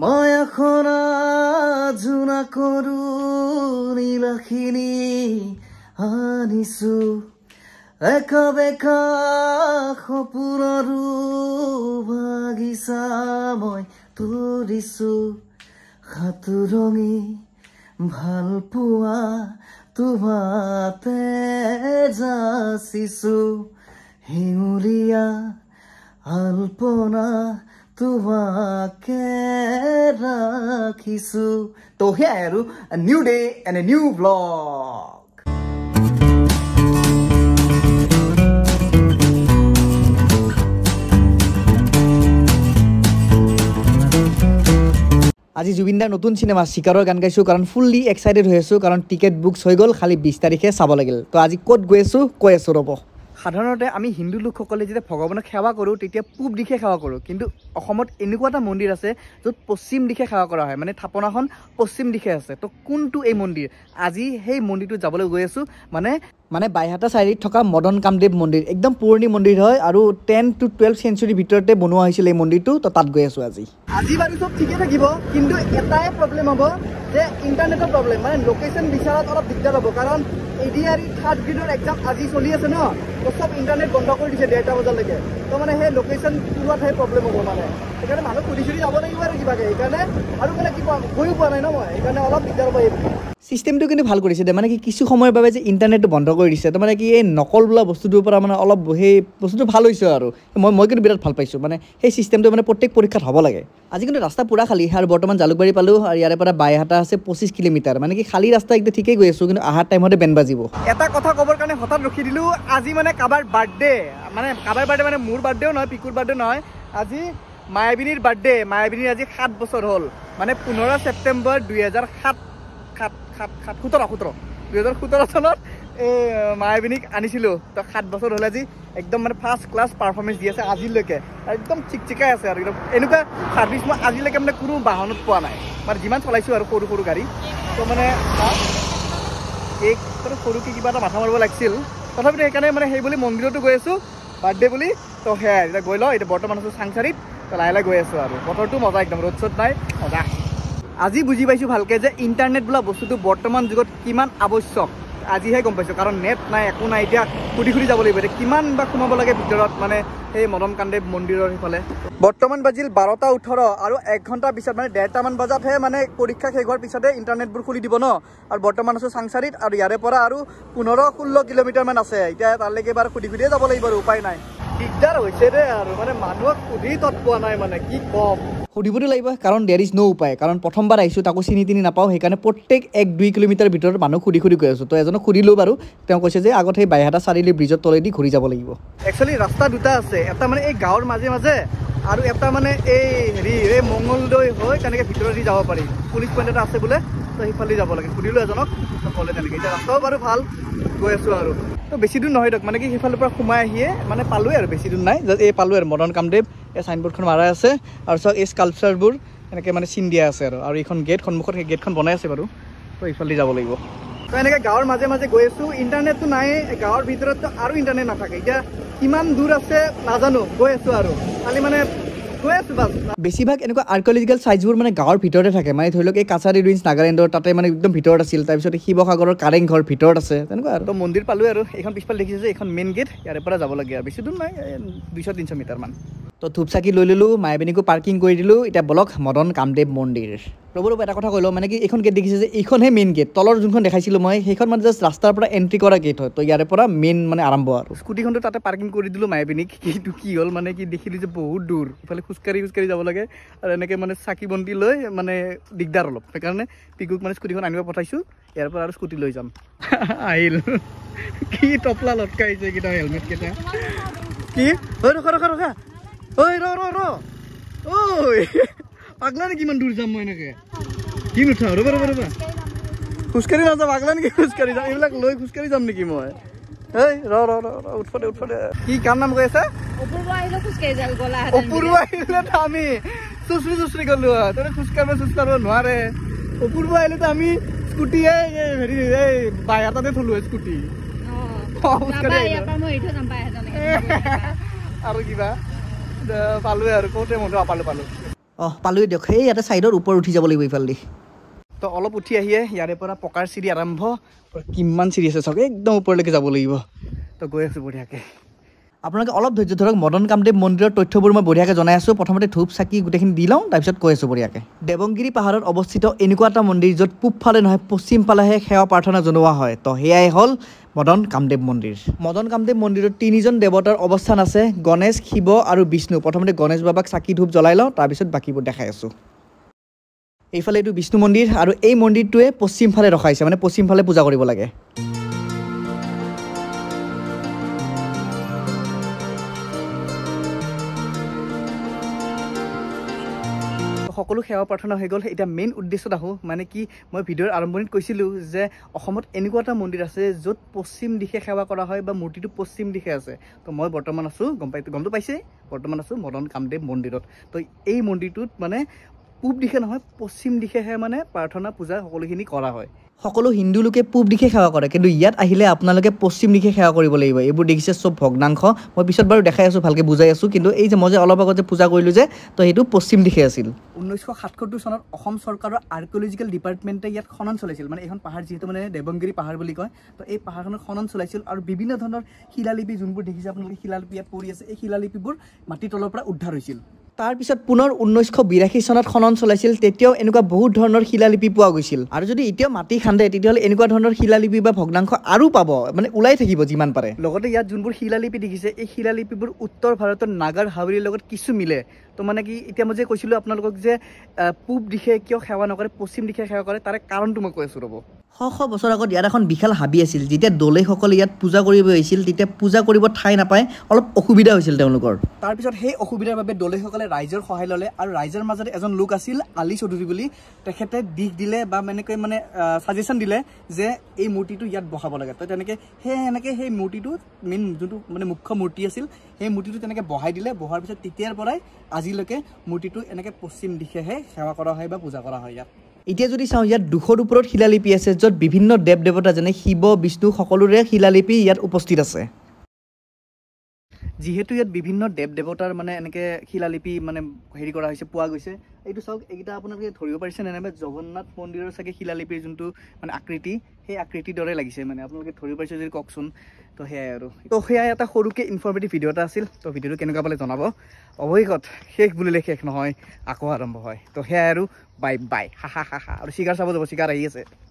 মায়াখনাজোনা কৰো নীলাখিনি আনিছো একাবেকা সপোনৰো বাগিচা মই তৰিছো সাতো ৰঙী ভাল পোৱা তোমাতে যাচিছো সেউৰীয়া আলপনা তোমাকে ৰাখিছো তো সেয়াই আৰু new day and a new blog আজি জুবিনদাৰ নতুন চিনেমা চিকাৰৰ গান গাইছোঁ কাৰণ ফুল্লি এক্সাইটেড হৈ আছোঁ কাৰণ টিকেট বুক হৈ গ'ল খালি বিছ তাৰিখে চাব লাগিল ত' আজি ক'ত গৈ আছোঁ কৈ আছোঁ ৰ'ব সাধাৰণতে আমি হিন্দু লোকসকলে যেতিয়া ভগৱানক সেৱা কৰোঁ তেতিয়া পূব দিশে সেৱা কৰোঁ কিন্তু অসমত এনেকুৱা এটা মন্দিৰ আছে য'ত পশ্চিম দিশে সেৱা কৰা হয় মানে থাপনাখন পশ্চিম দিশে আছে তো কোনটো এই মন্দিৰ আজি সেই মন্দিৰটোত যাবলৈ গৈ আছোঁ মানে মানে বাইহাটা চাৰিআলিত থকা মদন কামদেৱ মন্দিৰ একদম পুৰণি মন্দিৰ হয় আৰু টেন টু টুৱেলভ চেঞ্চুৰীৰ ভিতৰতে বনোৱা হৈছিল এই মন্দিৰটো তো তাত গৈ আছোঁ আজি আজি বাৰু চব ঠিকে থাকিব কিন্তু এটাই প্ৰব্লেম হ'ব যে ইণ্টাৰনেটৰ প্ৰব্লেম মানে লোকেশ্যন বিচাৰত অলপ দিগদাৰ হ'ব কাৰণ এতিয়া থাৰ্ড গ্ৰেডৰ এক্সাম আজি চলি আছে ন চব ইণ্টাৰনেট বন্ধ কৰি দিছে ডেৰটা বজালৈকে তো মানে সেই লোকেশ্যন পুৰুৱাত সেই প্ৰব্লেম হ'ব মানে সেইকাৰণে মানুহ সুধি চুধি যাব লাগিব আৰু কিবাকৈ সেইকাৰণে আৰু মানে কি কিবা গৈও পোৱা নাই ন মই সেইকাৰণে অলপ দিগদাৰ হ'ব এই ছিষ্টেমটো কিন্তু ভাল কৰিছে দে মানে কি কিছু সময়ৰ বাবে যে ইণ্টাৰনেটটো বন্ধ কৰি দিছে তাৰমানে কি এই নকল বোলা বস্তুটোৰ পৰা মানে অলপ সেই বস্তুটো ভাল হৈছে আৰু মই মই কিন্তু বিৰাট ভাল পাইছোঁ মানে সেই চিষ্টেমটো মানে প্ৰত্যেক পৰীক্ষাত হ'ব লাগে আজি কিন্তু ৰাস্তা পূৰা খালী আৰু বৰ্তমান জালুকবাৰী পালোঁ আৰু ইয়াৰে পৰা বাইহাটা আছে পঁচিছ কিলোমিটাৰ মানে কি খালী ৰাস্তা একদম ঠিকেই গৈ আছোঁ কিন্তু অহাৰ টাইমতে বেন বাজিব এটা কথা ক'বৰ কাৰণে হঠাৎ ৰখি দিলোঁ আজি মানে কাৰোবাৰ বাৰ্থডে মানে কাৰোবাৰ বাৰ্থডে মানে মোৰ বাৰ্থডেও নহয় পিকুৰ বাৰ্থডে নহয় আজি মায়াবিনীৰ বাৰ্থডে মায়াবিনীৰ আজি সাত বছৰ হ'ল মানে পোন্ধৰ ছেপ্টেম্বৰ দুহেজাৰ সাত সাত সাত সোতৰ সোতৰ দুহেজাৰ সোতৰ চনত এই মায়াবিনীক আনিছিলোঁ তো সাত বছৰ হ'লে আজি একদম মানে ফাৰ্ষ্ট ক্লাছ পাৰফৰ্মেঞ্চ দি আছে আজিলৈকে একদম চিকচিকাই আছে আৰু একদম এনেকুৱা ছাৰ্ভিচ মই আজিলৈকে মানে কোনো বাহনত পোৱা নাই মানে যিমান চলাইছোঁ আৰু সৰু সৰু গাড়ী তো মানে কেক মানে সৰুকৈ কিবা এটা মাথা মাৰিব লাগিছিল তথাপিতো সেইকাৰণে মানে সেইবুলি মন্দিৰতো গৈ আছোঁ বাৰ্থডে বুলি তো সেয়াই এতিয়া গৈ লওঁ এতিয়া বৰ্তমান আছোঁ চাংচাৰিত লাহে লাহে গৈ আছোঁ আৰু বতৰটো মজা একদম ৰ'দ চ'দ নাই মজা আজি বুজি পাইছোঁ ভালকৈ যে ইণ্টাৰনেট বোলা বস্তুটো বৰ্তমান যুগত কিমান আৱশ্যক আজিহে গম পাইছোঁ কাৰণ নেট নাই একো নাই এতিয়া সুধি সুধি যাব লাগিব এতিয়া কিমান বা সোমাব লাগে ভিতৰত মানে সেই মদন কাণ্ডেৱ মন্দিৰৰ সেইফালে বৰ্তমান বাজিল বাৰটা ওঠৰ আৰু এঘণ্টাৰ পিছত মানে ডেৰটামান বজাতহে মানে পৰীক্ষা শেষ হোৱাৰ পিছতে ইণ্টাৰনেটবোৰ খুলি দিব ন আৰু বৰ্তমান আছোঁ চাংচাৰিত আৰু ইয়াৰে পৰা আৰু পোন্ধৰ ষোল্ল কিলোমিটাৰমান আছে এতিয়া তালৈকে এবাৰ সুধি সুধিয়ে যাব লাগিব আৰু উপায় নাই দিগদাৰ হৈছে দে আৰু মানে মানুহক সুধি তৎ নাই মানে কি ক'ম সুধিবতো লাগিব কাৰণ দেৰ ইজ ন' উপায় কাৰণ প্ৰথমবাৰ আহিছোঁ তাকো চিনি তিনি নাপাওঁ সেইকাৰণে প্ৰত্যেক এক দুই কিলোমিটাৰ ভিতৰত মানুহ সুধি সুধি গৈ আছোঁ তো এজনক সুধিলোঁ বাৰু তেওঁ কৈছে যে আগত সেই বাইহাটা চাৰিআলি ব্ৰিজৰ তলেদি ঘূৰি যাব লাগিব একচুৱেলি ৰাস্তা দুটা আছে এটা মানে এই গাঁৱৰ মাজে মাজে আৰু এটা মানে এই হেৰি এই মংগলদৈ হৈ তেনেকৈ ভিতৰেদি যাব পাৰি পুলিচ পইণ্ট এটা আছে বোলে তো সেইফালে যাব লাগে সুধিলোঁ এজনক ক'লে তেনেকৈ এতিয়া ৰাস্তাও বাৰু ভাল গৈ আছোঁ আৰু তো বেছি দূৰ নহয় দিয়ক মানে কি সেইফালৰ পৰা সোমাই আহিয়ে মানে পালোঁৱে আৰু বেছি দূৰ নাই এই পালোঁ আৰু মদন কামদেৱ এই চাইনবোৰ্ডখন মাৰাই আছে আৰু চাওক এই স্কালচাৰবোৰ এনেকৈ মানে চিন দিয়া আছে আৰু আৰু এইখন গেট সন্মুখত সেই গেটখন বনাই আছে বাৰু তো এইফালে যাব লাগিব তো এনেকৈ গাঁৱৰ মাজে মাজে গৈ আছোঁ ইণ্টাৰনেটটো নাই গাঁৱৰ ভিতৰততো আৰু ইণ্টাৰনেট নাথাকে এতিয়া কিমান দূৰ আছে নাজানো গৈ আছোঁ আৰু খালি মানে বেছিভাগ এনেকুৱা আৰ্কলজিকেল চাইজবোৰ মানে গাঁৱৰ ভিতৰতে থাকে মানে ধৰি লওক এই কাছাৰী ৰুইন্স নাগালেণ্ডৰ তাতে মানে একদম ভিতৰত আছিল তাৰপিছত শিৱসাগৰৰ কাৰেংঘৰ ভিতৰত আছে তেনেকুৱা আৰু মন্দিৰ পালোঁ আৰু এইখন পিছফালে দেখিছোঁ যে এইখন মেইন গেট ইয়াৰে পৰা যাব লাগে আৰু বেছি দূৰ নাই দুইশ তিনিশ মিটাৰমান তো ধূপ চাকি লৈ ল'লোঁ মায়াবিনীকো পাৰ্কিং কৰি দিলোঁ এতিয়া ব্লক মদন কামদেৱ মন্দিৰ ৰ'ব ৰ'ব এটা কথা কৈ লওঁ মানে কি এইখন গেট দেখিছে যে এইখনহে মেইন গেট তলৰ যোনখন দেখাইছিলোঁ মই সেইখন মানে জাষ্ট ৰাস্তাৰ পৰা এণ্ট্ৰি কৰা গেট হয় তো ইয়াৰে পৰা মেইন মানে আৰম্ভ আৰু স্কুটিখনটো তাতে পাৰ্কিং কৰি দিলোঁ মায়াবিনীক কিন্তু কি হ'ল মানে কি দেখিলোঁ যে বহুত দূৰ ইফালে খোজকাঢ়ি খোজকাঢ়ি যাব লাগে আৰু এনেকৈ মানে চাকি বন্তি লৈ মানে দিগদাৰ অলপ সেইকাৰণে পিকুক মানে স্কুটিখন আনিব পঠাইছোঁ ইয়াৰ পৰা আৰু স্কুটি লৈ যাম আহিল কি টপলা লটকাইছে এইকেইটা হেলমেটকেইটা কি ৰখা ৰখা ৰখা ঐ ৰ ৰ ৰ ঐ পাগলা নেকি ইমান দূৰ যাম মই এনেকে কি নুঠা ৰবা ৰবা ৰবা খোজকাঢ়ি নাযাম পাগলা নেকি খোজকাঢ়ি যাম এইবিলাক লৈ খোজকাঢ়ি যাম নেকি মই আৰু কিবা পালোৱে আৰু কওঁতে মধুৰা পালো পালো অঁ পালোৱে দিয়ক সেই ইয়াতে ছাইডৰ ওপৰত উঠি যাব লাগিব ইফালদি তো অলপ উঠি আহিয়ে ইয়াৰে পৰা পকাৰ চিৰি আৰম্ভ কিমান চিৰি আছে চাগে একদম ওপৰলৈকে যাব লাগিব তো গৈ আছো বঢ়িয়াকে আপোনালোকে অলপ ধৈৰ্য ধৰক মদন কামদেৱ মন্দিৰৰ তথ্যবোৰ মই বঢ়িয়াকৈ জনাই আছোঁ প্ৰথমতে ধূপ চাকি গোটেইখিনি দি লওঁ তাৰপিছত কৈ আছোঁ বঢ়িয়াকৈ দেৱংগিৰি পাহাৰত অৱস্থিত এনেকুৱা এটা মন্দিৰ য'ত পূবফালে নহয় পশ্চিম ফালেহে সেৱা প্ৰাৰ্থনা জনোৱা হয় তো সেয়াই হ'ল মদন কামদেৱ মন্দিৰ মদন কামদেৱ মন্দিৰত তিনিজন দেৱতাৰ অৱস্থান আছে গণেশ শিৱ আৰু বিষ্ণু প্ৰথমতে গণেশ বাবাক চাকি ধূপ জ্বলাই লওঁ তাৰপিছত বাকীবোৰ দেখাই আছোঁ এইফালে এইটো বিষ্ণু মন্দিৰ আৰু এই মন্দিৰটোৱে পশ্চিমফালে ৰখাইছে মানে পশ্চিমফালে পূজা কৰিব লাগে সকলো সেৱা প্ৰাৰ্থনা হৈ গ'ল এতিয়া মেইন উদ্দেশ্যত আহোঁ মানে কি মই ভিডিঅ'ৰ আৰম্ভণিত কৈছিলোঁ যে অসমত এনেকুৱা এটা মন্দিৰ আছে য'ত পশ্চিম দিশে সেৱা কৰা হয় বা মূৰ্তিটো পশ্চিম দিশে আছে তো মই বৰ্তমান আছোঁ গম পাই গমটো পাইছেই বৰ্তমান আছোঁ মদন কামদেৱ মন্দিৰত তো এই মন্দিৰটোত মানে পূব দিশে নহয় পশ্চিম দিশেহে মানে প্ৰাৰ্থনা পূজা সকলোখিনি কৰা হয় সকলো হিন্দু লোকে পূব দিশে সেৱা কৰে কিন্তু ইয়াত আহিলে আপোনালোকে পশ্চিম দিশে সেৱা কৰিব লাগিব এইবোৰ দেখিছে চব ভগ্নাংশ মই পিছত বাৰু দেখাই আছোঁ ভালকৈ বুজাই আছোঁ কিন্তু এই যে মই যে অলপ আগতে যে পূজা কৰিলোঁ যে তো সেইটো পশ্চিম দিশে আছিল ঊনৈছশ সাতসত্তৰ চনত অসম চৰকাৰৰ আৰ্কিঅলজিকেল ডিপাৰ্টমেণ্টে ইয়াত খনন চলাইছিল মানে এইখন পাহাৰ যিহেতু মানে দেৱংগিৰি পাহাৰ বুলি কয় তো এই পাহাৰখনত খনন চলাইছিল আৰু বিভিন্ন ধৰণৰ শিলালিপি যোনবোৰ দেখিছে আপোনালোকে শিলালিপি ইয়াত পৰি আছে এই শিলালিপিবোৰ মাটিৰ তলৰ পৰা উদ্ধাৰ হৈছিল তাৰপিছত পুনৰ ঊনৈছশ বিৰাশী চনত খনন চলাইছিল তেতিয়াও এনেকুৱা বহুত ধৰণৰ শিলালিপি পোৱা গৈছিল আৰু যদি এতিয়াও মাটি খান্দে তেতিয়াহ'লে এনেকুৱা ধৰণৰ শিলালিপি বা ভগ্নাংশ আৰু পাব মানে ওলাই থাকিব যিমান পাৰে লগতে ইয়াত যোনবোৰ শিলালিপি দেখিছে এই শিলালিপিবোৰ উত্তৰ ভাৰতৰ নাগাৰ হাউৰীৰ লগত কিছু মিলে তো মানে কি এতিয়া মই যে কৈছিলোঁ আপোনালোকক যে পূব দিশে কিয় সেৱা নকৰে পশ্চিম দিশে সেৱা কৰে তাৰে কাৰণটো মই কৈ আছোঁ ৰ'ব শ বছৰ আগত ইয়াত এখন বিশাল হাবি আছিল যেতিয়া দলেসকলে ইয়াত পূজা কৰিব আহিছিল তেতিয়া পূজা কৰিব ঠাই নাপায় অলপ অসুবিধা হৈছিল তেওঁলোকৰ তাৰপিছত সেই অসুবিধাৰ বাবে দলেসকলে ৰাইজৰ সহায় ল'লে আৰু ৰাইজৰ মাজত এজন লোক আছিল আলি চৌধুৰী বুলি তেখেতে দিশ দিলে বা এনেকৈ মানে ছাজেশ্যন দিলে যে এই মূৰ্তিটো ইয়াত বহাব লাগে তো তেনেকৈ সেই সেনেকৈ সেই মূৰ্তিটো মেইন যোনটো মানে মুখ্য মূৰ্তি আছিল সেই মূৰ্তিটো তেনেকৈ বহাই দিলে বহাৰ পিছত তেতিয়াৰ পৰাই আজিলৈকে মূৰ্তিটো এনেকৈ পশ্চিম দিশেহে সেৱা কৰা হয় বা পূজা কৰা হয় ইয়াত এতিয়া যদি চাওঁ ইয়াত দুখৰ ওপৰত শিলালিপি আছে য'ত বিভিন্ন দেৱ দেৱতা যেনে শিৱ বিষ্ণু সকলোৰে শিলালিপি ইয়াত উপস্থিত আছে যিহেতু ইয়াত বিভিন্ন দেৱ দেৱতাৰ মানে এনেকৈ শিলালিপি মানে হেৰি কৰা হৈছে পোৱা গৈছে এইটো চাওক এইকেইটা আপোনালোকে ধৰিব পাৰিছে নে নাই জগন্নাথ মন্দিৰৰ চাগে শিলালিপিৰ যোনটো মানে আকৃতি সেই আকৃতিৰ দৰে লাগিছে মানে আপোনালোকে ধৰিব পাৰিছে যদি কওকচোন তো সেয়াই আৰু তো সেয়াই এটা সৰুকৈ ইনফৰ্মেটিভ ভিডিঅ' এটা আছিল তো ভিডিঅ'টো কেনেকুৱা পালে জনাব অৱশেষত শেষ বুলিলে শেষ নহয় আকৌ আৰম্ভ হয় তো সেয়াই আৰু বাই বাই হা হা হা হা আৰু চিকাৰ চাব যাব চিকাৰ আহি আছে